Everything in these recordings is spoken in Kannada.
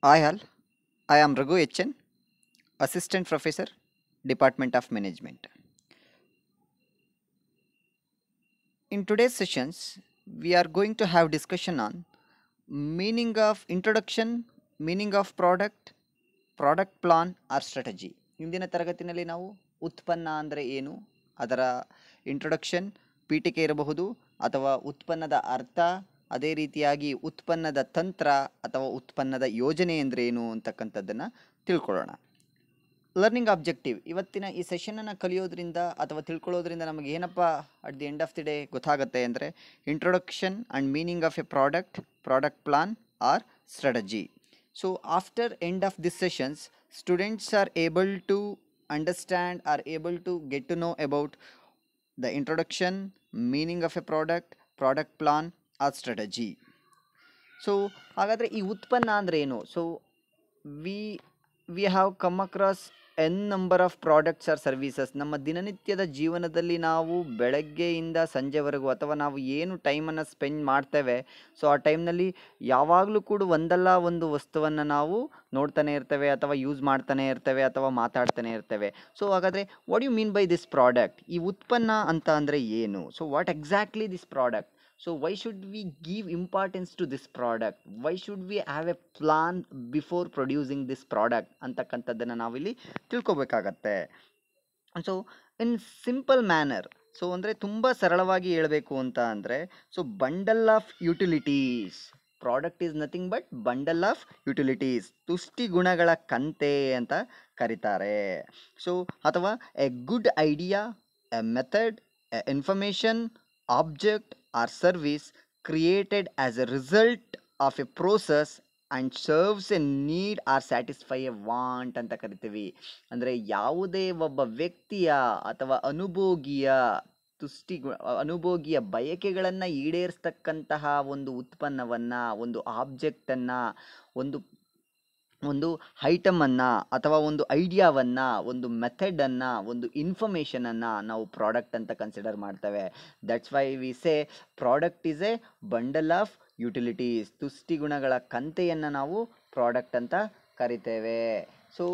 I all. I am Raghu HN, Assistant Professor, Department of Management. In today's sessions, we are going to have discussion on meaning of introduction, meaning of product, product plan or strategy ಹಿಂದಿನ ತರಗತಿನಲ್ಲಿ ನಾವು ಉತ್ಪನ್ನ ಅಂದರೆ ಏನು ಅದರ ಇಂಟ್ರೊಡಕ್ಷನ್ ಪೀಠಿಕೆ ಇರಬಹುದು ಅಥವಾ ಉತ್ಪನ್ನದ ಅರ್ಥ ಅದೇ ರೀತಿಯಾಗಿ ಉತ್ಪನ್ನದ ತಂತ್ರ ಅಥವಾ ಉತ್ಪನ್ನದ ಯೋಜನೆ ಅಂದರೆ ಏನು ಅಂತಕ್ಕಂಥದ್ದನ್ನು ತಿಳ್ಕೊಳ್ಳೋಣ ಲರ್ನಿಂಗ್ ಆಬ್ಜೆಕ್ಟಿವ್ ಇವತ್ತಿನ ಈ ಸೆಷನನ್ನು ಕಲಿಯೋದ್ರಿಂದ ಅಥವಾ ತಿಳ್ಕೊಳ್ಳೋದ್ರಿಂದ ನಮಗೆ ಏನಪ್ಪ at the end of the day ಗೊತ್ತಾಗುತ್ತೆ ಅಂದರೆ introduction and meaning of a product product plan or strategy so after end of this sessions students are able to understand are able to get to know about the introduction meaning of a product product plan or strategy so ಹಾಗಾದರೆ ಈ ಉತ್ಪನ್ನ ಅಂದರೆ ಏನು so we we have come across n number of products or services ನಮ್ಮ ದಿನನಿತ್ಯದ ಜೀವನದಲ್ಲಿ ನಾವು ಬೆಳಗ್ಗೆಯಿಂದ ಸಂಜೆವರೆಗೂ ಅಥವಾ ನಾವು ಏನು ಟೈಮನ್ನು ಸ್ಪೆಂಡ್ ಮಾಡ್ತೇವೆ ಸೊ ಆ ಟೈಮ್ನಲ್ಲಿ ಯಾವಾಗಲೂ ಕೂಡ ಒಂದಲ್ಲ ಒಂದು ವಸ್ತುವನ್ನು ನಾವು ನೋಡ್ತಾನೆ ಇರ್ತೇವೆ ಅಥವಾ ಯೂಸ್ ಮಾಡ್ತಾನೆ ಇರ್ತೇವೆ ಅಥವಾ ಮಾತಾಡ್ತಾನೆ ಇರ್ತೇವೆ ಸೊ ಹಾಗಾದರೆ what you mean by this product ಈ ಉತ್ಪನ್ನ ಅಂತ ಅಂದರೆ ಏನು so what exactly this product so why should we give importance to this product why should we have a plan before producing this product ಅಂತಕ್ಕಂಥದ್ದನ್ನು ನಾವಿಲ್ಲಿ ತಿಳ್ಕೊಬೇಕಾಗತ್ತೆ so in simple manner so ಅಂದರೆ ತುಂಬ ಸರಳವಾಗಿ ಹೇಳಬೇಕು ಅಂತ ಅಂದರೆ so bundle of utilities product is nothing but bundle of utilities ತುಷ್ಟಿ ಗುಣಗಳ ಕಂತೆ ಅಂತ ಕರೀತಾರೆ ಸೊ ಅಥವಾ a good idea a method a information object or service created as a result of a process and serves a need or satisfy a want ಅಂತ ಕರಿತೀವಿ ಅಂದರೆ ಯಾವುದೇ ಒಬ್ಬ ವ್ಯಕ್ತಿಯ ಅಥವಾ ಅನುಭೋಗಿಯ ತುಷ್ಟಿ ಅನುಭೋಗಿಯ ಬಯಕೆಗಳನ್ನು ಈಡೇರಿಸ್ತಕ್ಕಂತಹ ಒಂದು ಉತ್ಪನ್ನವನ್ನು ಒಂದು ಆಬ್ಜೆಕ್ಟನ್ನು ಒಂದು ಒಂದು ಐಟಮನ್ನು ಅಥವಾ ಒಂದು ಐಡಿಯಾವನ್ನು ಒಂದು ಮೆಥಡನ್ನು ಒಂದು ಇನ್ಫಾರ್ಮೇಷನನ್ನು ನಾವು ಪ್ರಾಡಕ್ಟ್ ಅಂತ ಕನ್ಸಿಡರ್ ಮಾಡ್ತೇವೆ that's why we say product is a bundle of utilities ತುಷ್ಟಿ ಗುಣಗಳ ಕಂತೆಯನ್ನು ನಾವು ಪ್ರಾಡಕ್ಟ್ ಅಂತ ಕರಿತೇವೆ ಸೊ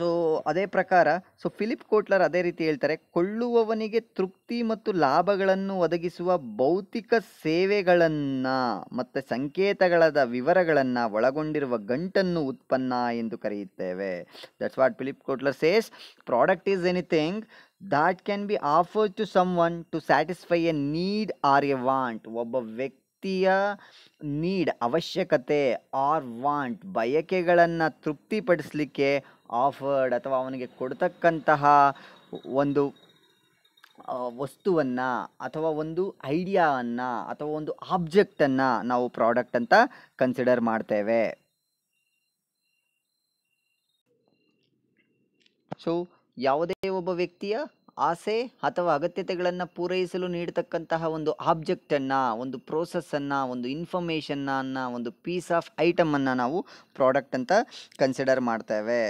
ಸೊ ಅದೇ ಪ್ರಕಾರ ಸೊ ಫಿಲಿಪ್ ಕೋಟ್ಲರ್ ಅದೇ ರೀತಿ ಹೇಳ್ತಾರೆ ಕೊಳ್ಳುವವನಿಗೆ ತೃಪ್ತಿ ಮತ್ತು ಲಾಭಗಳನ್ನು ಒದಗಿಸುವ ಭೌತಿಕ ಸೇವೆಗಳನ್ನು ಮತ್ತು ಸಂಕೇತಗಳದ ವಿವರಗಳನ್ನು ಒಳಗೊಂಡಿರುವ ಗಂಟನ್ನು ಉತ್ಪನ್ನ ಎಂದು ಕರೆಯುತ್ತೇವೆ that's what Philip Kotler says product is anything that can be offer to someone to satisfy a need or a want ಒಬ್ಬ ವ್ಯಕ್ತಿಯ ನೀಡ್ ಅವಶ್ಯಕತೆ ಆರ್ ವಾಂಟ್ ಬಯಕೆಗಳನ್ನು ತೃಪ್ತಿಪಡಿಸಲಿಕ್ಕೆ ಆಫರ್ಡ್ ಅಥವಾ ಅವನಿಗೆ ಕೊಡ್ತಕ್ಕಂತಹ ಒಂದು ವಸ್ತುವನ್ನು ಅಥವಾ ಒಂದು ಐಡಿಯಾವನ್ನು ಅಥವಾ ಒಂದು ಆಬ್ಜೆಕ್ಟನ್ನು ನಾವು ಪ್ರಾಡಕ್ಟ್ ಅಂತ ಕನ್ಸಿಡರ್ ಮಾಡ್ತೇವೆ ಸೊ ಯಾವುದೇ ಒಬ್ಬ ವ್ಯಕ್ತಿಯ ಆಸೆ ಅಥವಾ ಅಗತ್ಯತೆಗಳನ್ನು ಪೂರೈಸಲು ನೀಡತಕ್ಕಂತಹ ಒಂದು ಆಬ್ಜೆಕ್ಟನ್ನು ಒಂದು ಪ್ರೋಸೆಸ್ಸನ್ನು ಒಂದು ಇನ್ಫಾರ್ಮೇಷನ್ನನ್ನು ಒಂದು ಪೀಸ್ ಆಫ್ ಐಟಮನ್ನು ನಾವು ಪ್ರಾಡಕ್ಟ್ ಅಂತ ಕನ್ಸಿಡರ್ ಮಾಡ್ತೇವೆ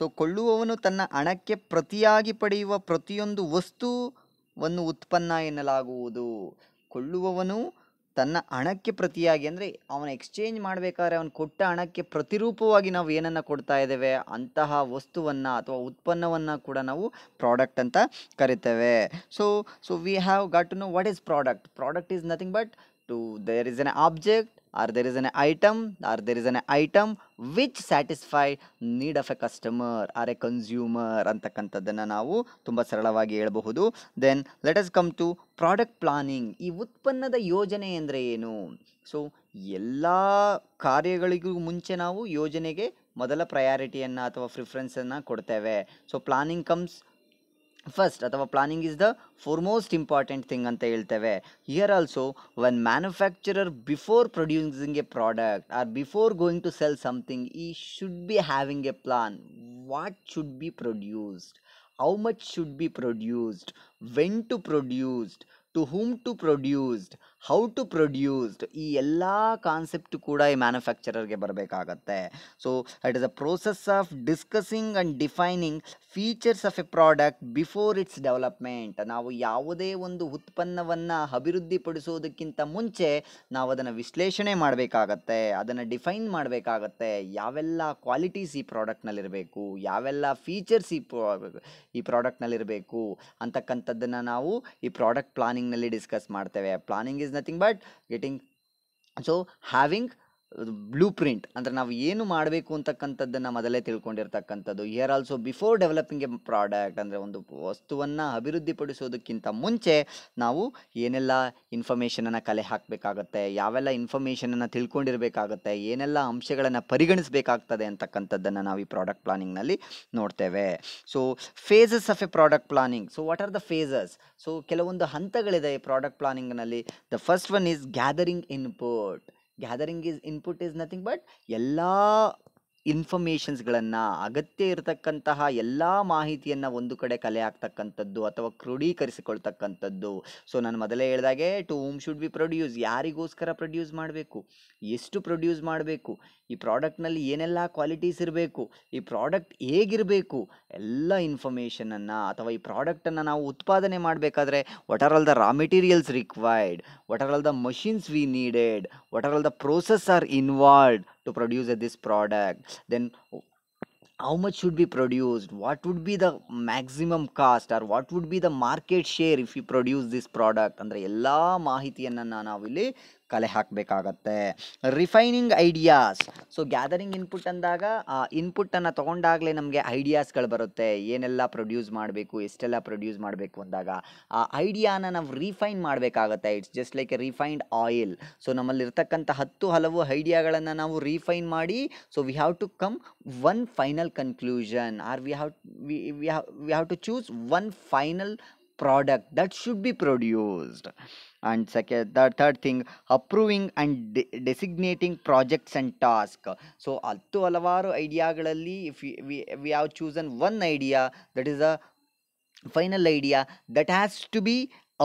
ಸೊ ಕೊಳ್ಳುವವನು ತನ್ನ ಹಣಕ್ಕೆ ಪ್ರತಿಯಾಗಿ ಪಡೆಯುವ ಪ್ರತಿಯೊಂದು ವಸ್ತುವನ್ನು ಉತ್ಪನ್ನ ಎನ್ನಲಾಗುವುದು ಕೊಳ್ಳುವವನು ತನ್ನ ಹಣಕ್ಕೆ ಪ್ರತಿಯಾಗಿ ಅಂದರೆ ಅವನ ಎಕ್ಸ್ಚೇಂಜ್ ಮಾಡಬೇಕಾದ್ರೆ ಅವನು ಕೊಟ್ಟ ಹಣಕ್ಕೆ ಪ್ರತಿರೂಪವಾಗಿ ನಾವು ಏನನ್ನು ಕೊಡ್ತಾ ಇದ್ದೇವೆ ಅಂತಹ ವಸ್ತುವನ್ನು ಅಥವಾ ಉತ್ಪನ್ನವನ್ನು ಕೂಡ ನಾವು ಪ್ರಾಡಕ್ಟ್ ಅಂತ ಕರಿತೇವೆ so so we have got to know what is product product is nothing but to there is an object or there is an item or there is an item which satisfy need of a customer or a consumer ಅಂತಕ್ಕಂಥದ್ದನ್ನು ನಾವು ತುಂಬ ಸರಳವಾಗಿ ಹೇಳಬಹುದು then let us come to product planning ಈ ಉತ್ಪನ್ನದ ಯೋಜನೆ ಅಂದರೆ ಏನು ಸೊ ಎಲ್ಲ ಕಾರ್ಯಗಳಿಗೂ ಮುಂಚೆ ನಾವು ಯೋಜನೆಗೆ ಮೊದಲ ಪ್ರಯಾರಿಟಿಯನ್ನು ಅಥವಾ ಪ್ರಿಫರೆನ್ಸನ್ನು ಕೊಡ್ತೇವೆ ಸೊ ಪ್ಲಾನಿಂಗ್ ಕಮ್ಸ್ ಫಸ್ಟ್ ಅಥವಾ planning is the foremost important thing ಅಂತ ಹೇಳ್ತೇವೆ here also one manufacturer before producing a product or before going to sell something he should be having a plan what should be produced how much should be produced when to produced to whom to produced how to produced ಈ ಎಲ್ಲ ಕಾನ್ಸೆಪ್ಟ್ ಕೂಡ ಈ ಮ್ಯಾನುಫ್ಯಾಕ್ಚರರ್ಗೆ ಬರಬೇಕಾಗತ್ತೆ so it is a process of discussing and defining features of a product before its development ನಾವು ಯಾವುದೇ ಒಂದು ಉತ್ಪನ್ನವನ್ನು ಅಭಿವೃದ್ಧಿಪಡಿಸೋದಕ್ಕಿಂತ ಮುಂಚೆ ನಾವು ಅದನ್ನು ವಿಶ್ಲೇಷಣೆ ಮಾಡಬೇಕಾಗತ್ತೆ ಅದನ್ನು ಡಿಫೈನ್ ಮಾಡಬೇಕಾಗತ್ತೆ ಯಾವೆಲ್ಲ ಕ್ವಾಲಿಟೀಸ್ ಈ ಪ್ರಾಡಕ್ಟ್ನಲ್ಲಿರಬೇಕು ಯಾವೆಲ್ಲ ಫೀಚರ್ಸ್ ಈ ಪ್ರಾ ಈ ಪ್ರಾಡಕ್ಟ್ನಲ್ಲಿರಬೇಕು ಅಂತಕ್ಕಂಥದ್ದನ್ನು ನಾವು ಈ ಪ್ರಾಡಕ್ಟ್ ಪ್ಲಾನಿಂಗ್ನಲ್ಲಿ ಡಿಸ್ಕಸ್ ಮಾಡ್ತೇವೆ planning is is nothing but getting so having blueprint ಅಂದರೆ ನಾವು ಏನು ಮಾಡಬೇಕು ಅಂತಕ್ಕಂಥದ್ದನ್ನು ಮೊದಲೇ ತಿಳ್ಕೊಂಡಿರ್ತಕ್ಕಂಥದ್ದು here also before developing a product ಅಂದರೆ ಒಂದು ವಸ್ತುವನ್ನು ಅಭಿವೃದ್ಧಿಪಡಿಸೋದಕ್ಕಿಂತ ಮುಂಚೆ ನಾವು ಏನೆಲ್ಲ ಇನ್ಫಾರ್ಮೇಷನನ್ನು ಕಲೆ ಹಾಕಬೇಕಾಗತ್ತೆ ಯಾವೆಲ್ಲ ಇನ್ಫಾರ್ಮೇಷನನ್ನು ತಿಳ್ಕೊಂಡಿರಬೇಕಾಗತ್ತೆ ಏನೆಲ್ಲ ಅಂಶಗಳನ್ನು ಪರಿಗಣಿಸಬೇಕಾಗ್ತದೆ ಅಂತಕ್ಕಂಥದ್ದನ್ನು ನಾವು ಈ ಪ್ರಾಡಕ್ಟ್ ಪ್ಲಾನಿಂಗ್ನಲ್ಲಿ ನೋಡ್ತೇವೆ so phases of a product planning so what are the phases so ಕೆಲವೊಂದು ಹಂತಗಳಿದೆ ಈ ಪ್ರಾಡಕ್ಟ್ ಪ್ಲಾನಿಂಗ್ನಲ್ಲಿ the first one is gathering input gathering is input is nothing but ಎಲ್ಲ ಇನ್ಫಾರ್ಮೇಷನ್ಸ್ಗಳನ್ನು ಅಗತ್ಯ ಇರತಕ್ಕಂತಹ ಎಲ್ಲ ಮಾಹಿತಿಯನ್ನು ಒಂದು ಕಡೆ ಕಲೆ ಹಾಕ್ತಕ್ಕಂಥದ್ದು ಅಥವಾ ಕ್ರೋಢೀಕರಿಸಿಕೊಳ್ತಕ್ಕಂಥದ್ದು ಸೊ ನಾನು ಮೊದಲೇ ಹೇಳಿದಾಗೆ to whom should be produce ಯಾರಿಗೋಸ್ಕರ ಪ್ರೊಡ್ಯೂಸ್ ಮಾಡಬೇಕು ಎಷ್ಟು ಪ್ರೊಡ್ಯೂಸ್ ಮಾಡಬೇಕು ಈ ಪ್ರಾಡಕ್ಟ್ನಲ್ಲಿ ಏನೆಲ್ಲ ಕ್ವಾಲಿಟೀಸ್ ಇರಬೇಕು ಈ ಪ್ರಾಡಕ್ಟ್ ಹೇಗಿರಬೇಕು ಎಲ್ಲ ಇನ್ಫಾರ್ಮೇಷನನ್ನು ಅಥವಾ ಈ ಪ್ರಾಡಕ್ಟನ್ನು ನಾವು ಉತ್ಪಾದನೆ ಮಾಡಬೇಕಾದ್ರೆ what are all the raw materials required what are all the machines we needed what are all the process are involved to produce this product then how much should be produced what would be the maximum cost or what would be the market share if you produce this product ಅಂದರೆ ಎಲ್ಲ ಮಾಹಿತಿಯನ್ನು ನಾವಿಲ್ಲಿ ಕಲೆ ಹಾಕಬೇಕಾಗತ್ತೆ refining ideas so gathering input ಅಂದಾಗ ಆ ಇನ್ಪುಟನ್ನು ತೊಗೊಂಡಾಗಲೇ ನಮಗೆ ಐಡಿಯಾಸ್ಗಳು ಬರುತ್ತೆ ಏನೆಲ್ಲ ಪ್ರೊಡ್ಯೂಸ್ ಮಾಡಬೇಕು ಎಷ್ಟೆಲ್ಲ ಪ್ರೊಡ್ಯೂಸ್ ಮಾಡಬೇಕು ಅಂದಾಗ ಆ ಐಡಿಯಾನ ನಾವು ರಿಫೈನ್ ಮಾಡಬೇಕಾಗತ್ತೆ it's just like a refined oil so ನಮ್ಮಲ್ಲಿರ್ತಕ್ಕಂಥ ಹತ್ತು ಹಲವು ಐಡಿಯಾಗಳನ್ನು ನಾವು ರಿಫೈನ್ ಮಾಡಿ so we have to come one final conclusion or we have we have to choose one final product that should be produced and second the third thing approving and de designating projects and task so ಹತ್ತು idea ಐಡಿಯಾಗಳಲ್ಲಿ if we we have chosen one idea, that is ಅ final idea that has to be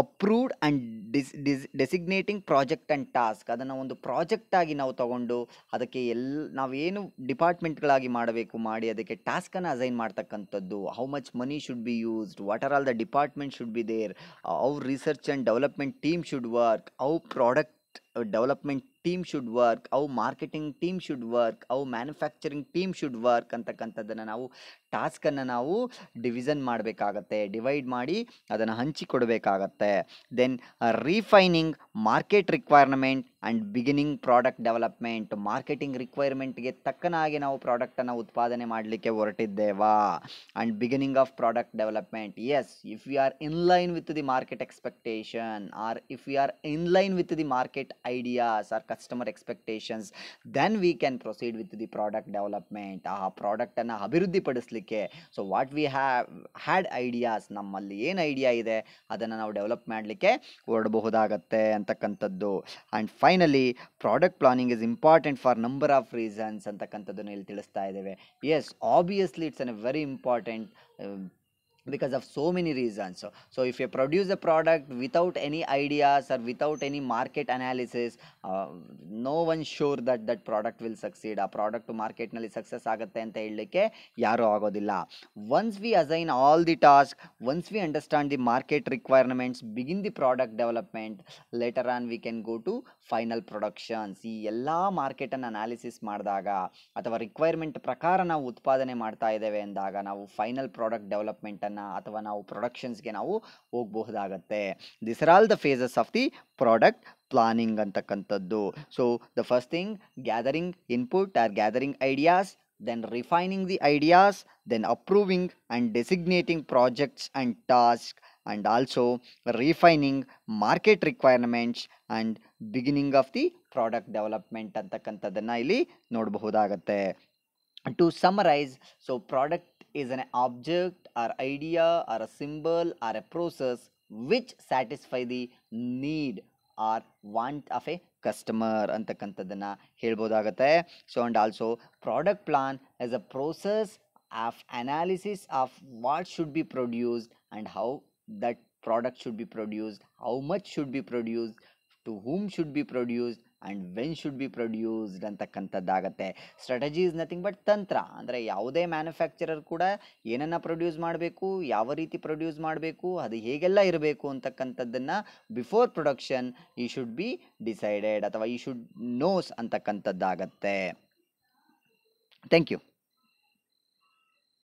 approved and dis dis designating project and task ಅದನ್ನು ಒಂದು ಪ್ರಾಜೆಕ್ಟಾಗಿ ನಾವು ತಗೊಂಡು ಅದಕ್ಕೆ ಎಲ್ ನಾವೇನು ಡಿಪಾರ್ಟ್ಮೆಂಟ್ಗಳಾಗಿ ಮಾಡಬೇಕು ಮಾಡಿ ಅದಕ್ಕೆ ಟಾಸ್ಕನ್ನು ಅಸೈನ್ ಮಾಡ್ತಕ್ಕಂಥದ್ದು how much money should be used what are all the department should be there ಅವ್ರ research and development team should work ಅವ್ product development team should work ಅವು ಮಾರ್ಕೆಟಿಂಗ್ ಟೀಮ್ ಶುಡ್ ವರ್ಕ್ ಅವು ಮ್ಯಾನುಫ್ಯಾಕ್ಚರಿಂಗ್ ಟೀಮ್ ಶುಡ್ ವರ್ಕ್ ಅಂತಕ್ಕಂಥದ್ದನ್ನು ನಾವು ಟಾಸ್ಕನ್ನು ನಾವು ಡಿವಿಷನ್ ಮಾಡಬೇಕಾಗತ್ತೆ ಡಿವೈಡ್ ಮಾಡಿ ಅದನ್ನು ಹಂಚಿಕೊಡಬೇಕಾಗತ್ತೆ then refining market requirement and beginning product development marketing ರಿಕ್ವೈರ್ಮೆಂಟ್ಗೆ ತಕ್ಕನಾಗಿ ನಾವು ಪ್ರಾಡಕ್ಟನ್ನು ಉತ್ಪಾದನೆ ಮಾಡಲಿಕ್ಕೆ ಹೊರಟಿದ್ದೇವಾ and beginning of product development as if you are in line with the market expectation or if you are in line with the market ideas or customer expectations then we can proceed with the product development ಆ ಪ್ರಾಡಕ್ಟನ್ನು ಅಭಿವೃದ್ಧಿ ಪಡಿಸಲಿಕ್ಕೆ so what we have had ideas ನಮ್ಮಲ್ಲಿ ಏನು ಐಡಿಯಾ ಇದೆ ಅದನ್ನು ನಾವು ಡೆವಲಪ್ ಮಾಡಲಿಕ್ಕೆ ಹೊರಡಬಹುದಾಗತ್ತೆ ಅಂತಕ್ಕಂಥದ್ದು and finally product planning is important for number of reasons ಅಂತಕ್ಕಂಥದ್ದನ್ನು ಇಲ್ಲಿ ತಿಳಿಸ್ತಾ ಇದ್ದೇವೆ as obviously it's an a very important because of so many reasons so if if produce produce product product any ideas or or any market analysis no one no that that product will product ಆ ಪ್ರಾಡಕ್ಟು ಮಾರ್ಕೆಟ್ನಲ್ಲಿ ಸಕ್ಸಸ್ ಆಗುತ್ತೆ ಅಂತ ಹೇಳಲಿಕ್ಕೆ ಯಾರೂ ಆಗೋದಿಲ್ಲ once we assign all the task once we understand the market requirements begin the product development later on we can go to final productions ಈ ಎಲ್ಲ ಮಾರ್ಕೆಟನ್ನು ಅನಾಲಿಸಿಸ್ ಮಾಡಿದಾಗ ಅಥವಾ ರಿಕ್ವೈರ್ಮೆಂಟ್ ಪ್ರಕಾರ ನಾವು ಉತ್ಪಾದನೆ ಮಾಡ್ತಾ ಇದ್ದೇವೆ ಅಂದಾಗ ನಾವು ಫೈನಲ್ ಪ್ರಾಡಕ್ಟ್ ಡೆವಲಪ್ಮೆಂಟನ್ನು ಅಥವಾ ನಾವು ಪ್ರೊಡಕ್ಷನ್ಸ್ಗೆ ನಾವು ಹೋಗಬಹುದಾಗತ್ತೆ this are all the phases of the product planning ಅಂತಕ್ಕಂಥದ್ದು so the first thing gathering input or gathering ideas then refining the ideas then approving and designating projects and task and also refining market requirements and beginning of the product development ಅಂತಕ್ಕಂಥದ್ದನ್ನು ಇಲ್ಲಿ ನೋಡಬಹುದಾಗತ್ತೆ to summarize so product is an object or idea or a symbol or a process which satisfy the need or want of a customer antakantadana helbodagate so and also product plan is a process of analysis of what should be produced and how that product should be produced how much should be produced to whom should be produced and when should be produced ಅಂತಕ್ಕಂಥದ್ದಾಗತ್ತೆ ಸ್ಟ್ರಾಟಜಿ ಇಸ್ ನಥಿಂಗ್ ಬಟ್ ತಂತ್ರ ಅಂದರೆ ಯಾವುದೇ ಮ್ಯಾನುಫ್ಯಾಕ್ಚರರ್ ಕೂಡ ಏನನ್ನು ಪ್ರೊಡ್ಯೂಸ್ ಮಾಡಬೇಕು ಯಾವ ರೀತಿ ಪ್ರೊಡ್ಯೂಸ್ ಮಾಡಬೇಕು ಅದು ಹೇಗೆಲ್ಲ ಇರಬೇಕು ಅಂತಕ್ಕಂಥದ್ದನ್ನು before production he should be decided ಅಥವಾ ಈ ಶುಡ್ ನೋಸ್ ಅಂತಕ್ಕಂಥದ್ದಾಗತ್ತೆ ಥ್ಯಾಂಕ್ ಯು